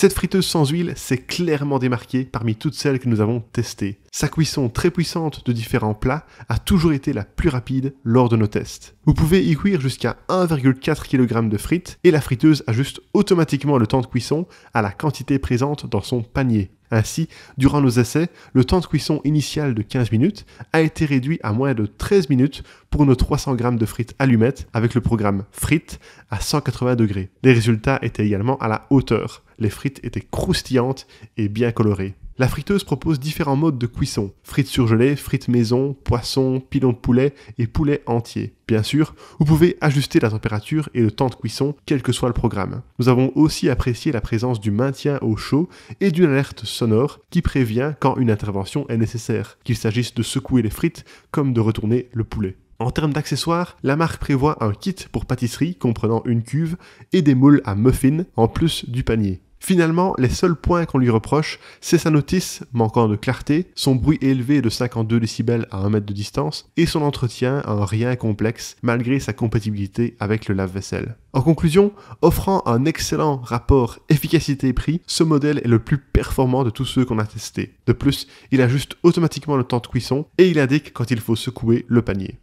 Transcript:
Cette friteuse sans huile s'est clairement démarquée parmi toutes celles que nous avons testées. Sa cuisson très puissante de différents plats a toujours été la plus rapide lors de nos tests. Vous pouvez y cuire jusqu'à 1,4 kg de frites et la friteuse ajuste automatiquement le temps de cuisson à la quantité présente dans son panier. Ainsi, durant nos essais, le temps de cuisson initial de 15 minutes a été réduit à moins de 13 minutes pour nos 300 g de frites allumettes avec le programme frites à 180 degrés. Les résultats étaient également à la hauteur. Les frites étaient croustillantes et bien colorées la friteuse propose différents modes de cuisson frites surgelées, frites maison, poisson, pilon de poulet et poulet entier. Bien sûr, vous pouvez ajuster la température et le temps de cuisson, quel que soit le programme. Nous avons aussi apprécié la présence du maintien au chaud et d'une alerte sonore qui prévient quand une intervention est nécessaire, qu'il s'agisse de secouer les frites comme de retourner le poulet. En termes d'accessoires, la marque prévoit un kit pour pâtisserie comprenant une cuve et des moules à muffins en plus du panier. Finalement, les seuls points qu'on lui reproche, c'est sa notice, manquant de clarté, son bruit élevé de 52 décibels à 1 mètre de distance, et son entretien en rien complexe, malgré sa compatibilité avec le lave-vaisselle. En conclusion, offrant un excellent rapport efficacité-prix, ce modèle est le plus performant de tous ceux qu'on a testés. De plus, il ajuste automatiquement le temps de cuisson, et il indique quand il faut secouer le panier.